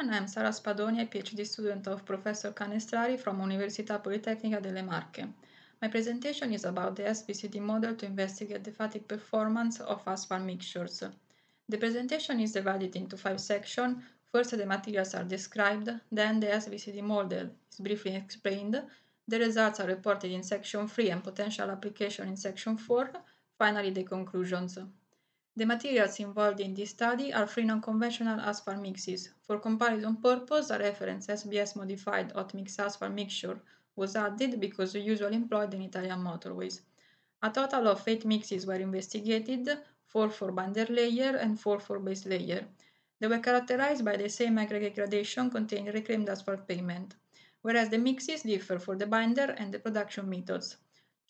and I'm Sara Spadoni, a PhD student of Professor Canestrari from Università Politecnica delle Marche. My presentation is about the SBCD model to investigate the fatigue performance of asphalt mixtures. The presentation is divided into five sections. First, the materials are described, then the SBCD model is briefly explained, the results are reported in section 3 and potential application in section 4, finally the conclusions. The materials involved in this study are free non-conventional asphalt mixes. For comparison purpose, a reference SBS-modified hot mix asphalt mixture was added because usually employed in Italian motorways. A total of eight mixes were investigated, four for binder layer and four for base layer. They were characterized by the same aggregate gradation containing reclaimed asphalt pavement, whereas the mixes differ for the binder and the production methods.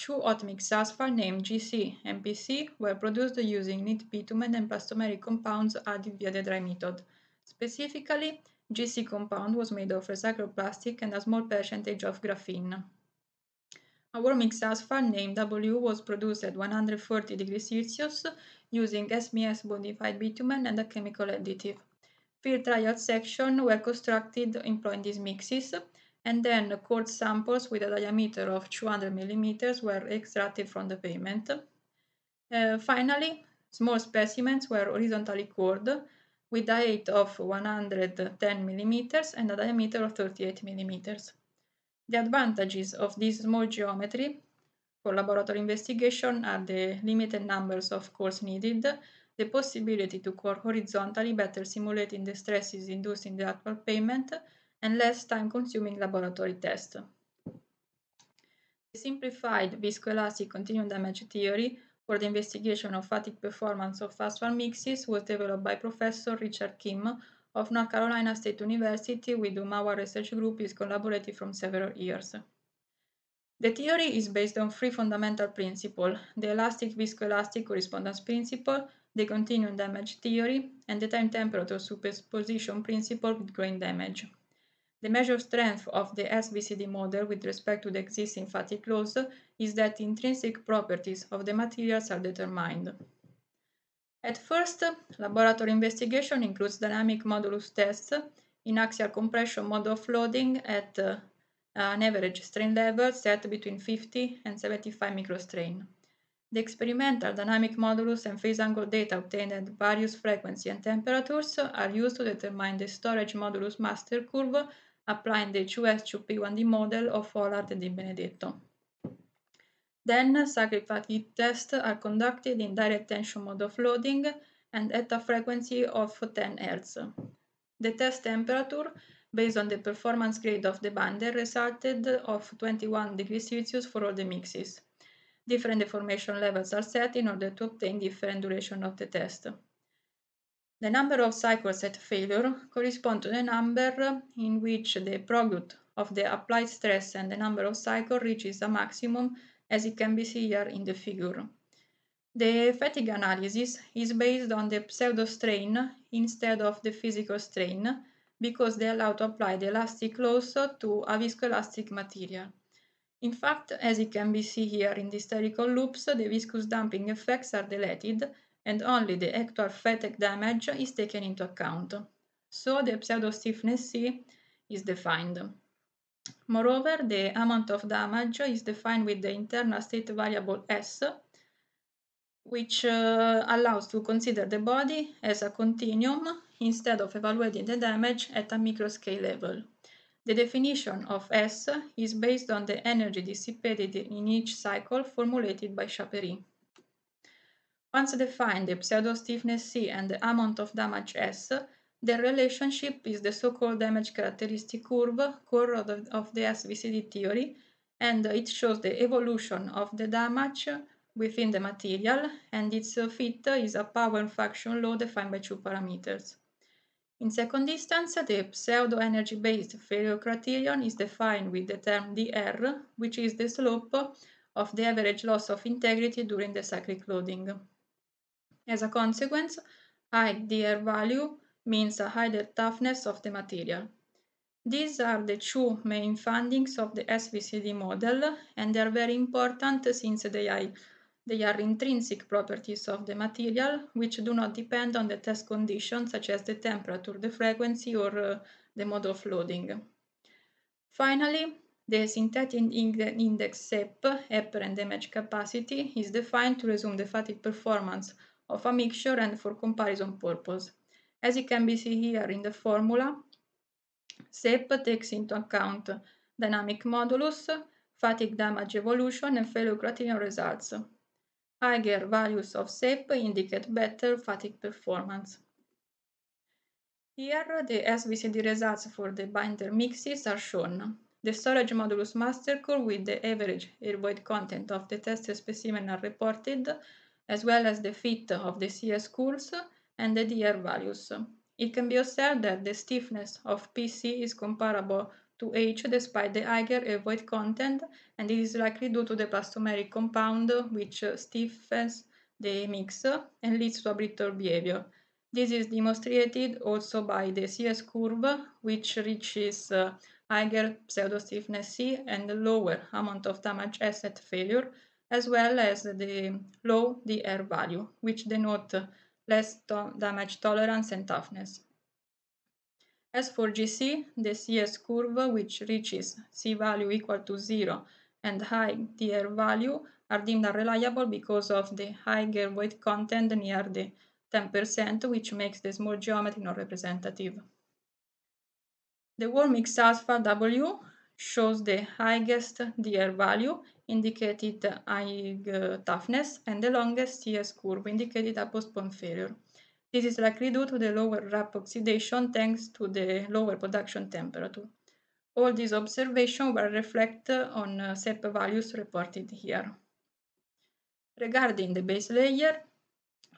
Two atomic SASFAR named GC and PC were produced using neat bitumen and plastomeric compounds added via the dry method. Specifically, GC compound was made of recycled plastic and a small percentage of graphene. A warm mix asphalt named W was produced at 140 degrees Celsius using SBS modified bitumen and a chemical additive. Field trial sections were constructed employing these mixes, and then core samples with a diameter of 200 millimeters were extracted from the pavement. Uh, finally, small specimens were horizontally cored with a height of 110 millimeters and a diameter of 38 millimeters. The advantages of this small geometry for laboratory investigation are the limited numbers of cores needed, the possibility to core horizontally better simulating the stresses induced in the actual pavement, and less time-consuming laboratory tests. The simplified viscoelastic continuum damage theory for the investigation of fatigue performance of asphalt mixes was developed by Professor Richard Kim of North Carolina State University with whom our research group is collaborating from several years. The theory is based on three fundamental principles, the elastic viscoelastic correspondence principle, the continuum damage theory, and the time temperature superposition principle with grain damage. The major strength of the SBCD model with respect to the existing fatigue laws is that intrinsic properties of the materials are determined. At first, laboratory investigation includes dynamic modulus tests in axial compression mode of loading at uh, an average strain level set between 50 and 75 microstrain. The experimental dynamic modulus and phase angle data obtained at various frequency and temperatures are used to determine the storage modulus master curve applying the 2S 2 P1D model of Follard and Di Benedetto. Then sacrifice heat tests are conducted in direct tension mode of loading and at a frequency of 10 Hz. The test temperature, based on the performance grade of the binder, resulted of 21 degrees Celsius for all the mixes. Different deformation levels are set in order to obtain different duration of the test. The number of cycles at failure correspond to the number in which the product of the applied stress and the number of cycles reaches a maximum as it can be seen here in the figure. The fatigue analysis is based on the pseudo-strain instead of the physical strain because they allow to apply the elastic loss to a viscoelastic material. In fact, as it can be seen here in the hysterical loops, the viscous damping effects are deleted and only the actual fatigue damage is taken into account. So the pseudo-stiffness C is defined. Moreover, the amount of damage is defined with the internal state variable S, which uh, allows to consider the body as a continuum instead of evaluating the damage at a microscale level. The definition of S is based on the energy dissipated in each cycle formulated by Chaperin. Once defined the pseudo-stiffness C and the amount of damage S, the relationship is the so-called damage characteristic curve, curve of the, of the SVCD theory, and it shows the evolution of the damage within the material, and its fit is a power function law defined by two parameters. In second instance, the pseudo-energy-based failure criterion is defined with the term dr, which is the slope of the average loss of integrity during the cyclic loading. As a consequence, high DR value means a higher toughness of the material. These are the two main findings of the SVCD model and they are very important since they are, they are intrinsic properties of the material which do not depend on the test conditions such as the temperature, the frequency or uh, the mode of loading. Finally, the synthetic index SEP, apparent and damage capacity, is defined to resume the fatigue performance of a mixture and for comparison purpose. As you can be see here in the formula, SEP takes into account dynamic modulus, fatigue damage evolution, and failure criterion results. Higher values of SEP indicate better fatigue performance. Here, the SVCD results for the binder mixes are shown. The storage modulus master curve with the average air void content of the tested specimen are reported as well as the fit of the CS curves and the DR values. It can be observed that the stiffness of PC is comparable to H despite the higher avoid content and it is likely due to the plastomeric compound which stiffens the mix and leads to a brittle behavior. This is demonstrated also by the CS curve which reaches uh, higher pseudo stiffness C and lower amount of damage asset failure as well as the low DR value, which denote less to damage tolerance and toughness. As for GC, the CS curve, which reaches C value equal to 0 and high DR value, are deemed unreliable because of the high weight content near the 10%, which makes the small geometry not representative. The warm mix alpha W shows the highest DR value indicated high uh, toughness and the longest CS curve indicated a postpone failure. This is likely due to the lower RAP oxidation thanks to the lower production temperature. All these observations were reflected on uh, SEP values reported here. Regarding the base layer,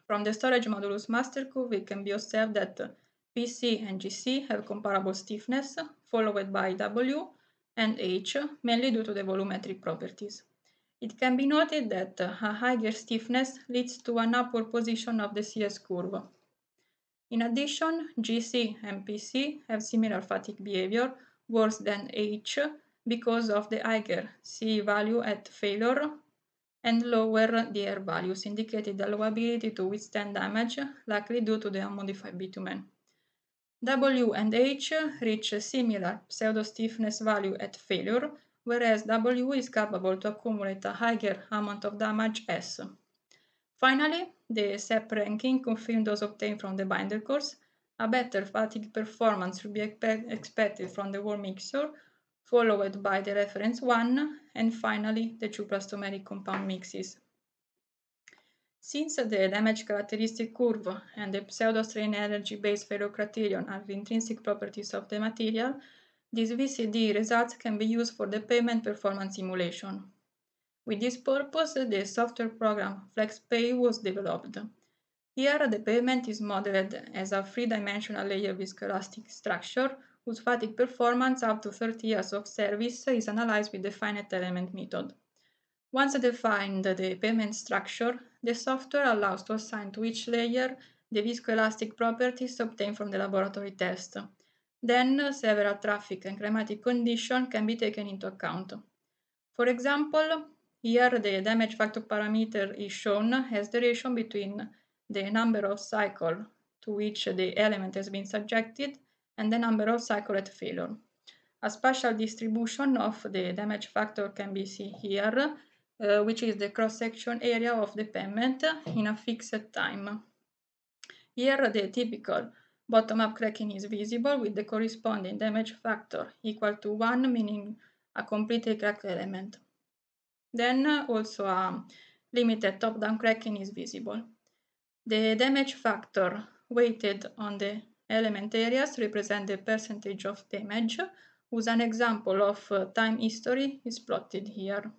from the storage modulus master curve, it can be observed that PC and GC have comparable stiffness, followed by W, and H, mainly due to the volumetric properties. It can be noted that a higher stiffness leads to an upward position of the CS curve. In addition, GC and PC have similar fatigue behavior, worse than H, because of the higher C value at failure and lower DR values, indicating the low ability to withstand damage, likely due to the unmodified bitumen. W and H reach a similar pseudo-stiffness value at failure, whereas W is capable to accumulate a higher amount of damage S. Finally, the SEP ranking confirmed those obtained from the binder course. A better fatigue performance should be expected from the warm mixture, followed by the reference one, and finally the two plastomeric compound mixes. Since the damage characteristic curve and the pseudo strain energy-based criterion are the intrinsic properties of the material, these VCD results can be used for the payment performance simulation. With this purpose, the software program FlexPay was developed. Here, the payment is modeled as a three-dimensional layer viscoelastic structure whose fatigue performance up to 30 years of service is analyzed with the finite element method. Once defined the payment structure, the software allows to assign to each layer the viscoelastic properties obtained from the laboratory test. Then uh, several traffic and climatic conditions can be taken into account. For example, here the damage factor parameter is shown as the ratio between the number of cycles to which the element has been subjected and the number of cycles at failure. A spatial distribution of the damage factor can be seen here, Eh, which is the cross-section area of the pavement in a fixed time. Here the typical bottom-up cracking is visible with the corresponding damage factor equal to 1, meaning a completely cracked element. Then eh, also a limited top-down cracking is visible. The damage factor weighted on the element areas represent the percentage of damage, whose an example of eh, time history is plotted here.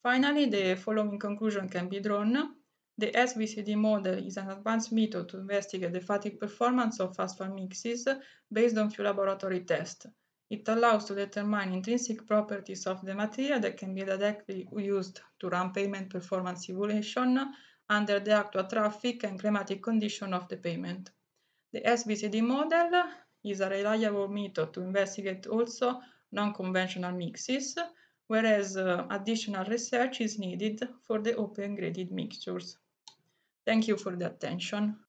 Finally, the following conclusion can be drawn. The SVCD model is an advanced method to investigate the fatigue performance of asphalt mixes based on few laboratory tests. It allows to determine intrinsic properties of the material that can be directly used to run pavement performance simulation under the actual traffic and climatic condition of the pavement. The SVCD model is a reliable method to investigate also non-conventional mixes whereas uh, additional research is needed for the open-graded mixtures. Thank you for the attention.